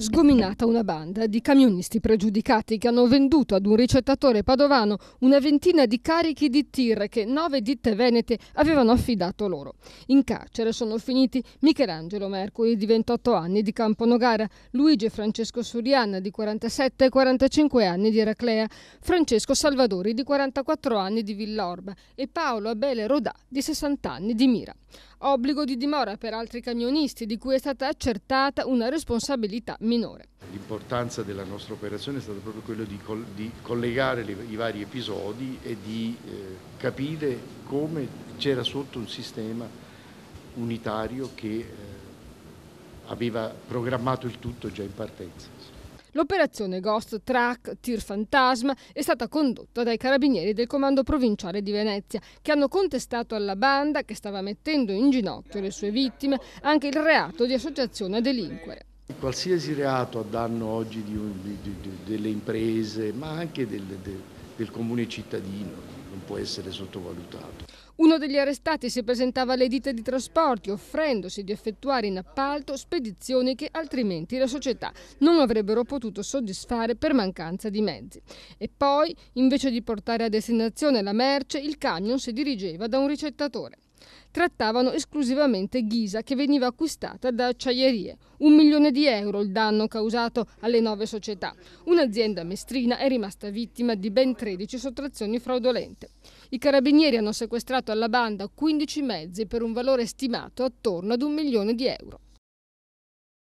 Sgominata una banda di camionisti pregiudicati che hanno venduto ad un ricettatore padovano una ventina di carichi di tir che nove ditte venete avevano affidato loro. In carcere sono finiti Michelangelo Mercuri di 28 anni di Camponogara, Luigi Francesco Suriana di 47 e 45 anni di Eraclea, Francesco Salvadori di 44 anni di Villorba e Paolo Abele Rodà di 60 anni di Mira. Obbligo di dimora per altri camionisti di cui è stata accertata una responsabilità militare minore. L'importanza della nostra operazione è stata proprio quella di, coll di collegare le, i vari episodi e di eh, capire come c'era sotto un sistema unitario che eh, aveva programmato il tutto già in partenza. L'operazione Ghost Track Tir Fantasma è stata condotta dai carabinieri del comando provinciale di Venezia, che hanno contestato alla banda che stava mettendo in ginocchio le sue vittime anche il reato di associazione a delinquere. Qualsiasi reato a danno oggi di un, di, di, delle imprese, ma anche del, del, del comune cittadino, non può essere sottovalutato. Uno degli arrestati si presentava alle ditte di trasporti offrendosi di effettuare in appalto spedizioni che altrimenti la società non avrebbero potuto soddisfare per mancanza di mezzi. E poi, invece di portare a destinazione la merce, il camion si dirigeva da un ricettatore trattavano esclusivamente ghisa che veniva acquistata da acciaierie. Un milione di euro il danno causato alle nove società. Un'azienda mestrina è rimasta vittima di ben 13 sottrazioni fraudolente. I carabinieri hanno sequestrato alla banda 15 mezzi per un valore stimato attorno ad un milione di euro.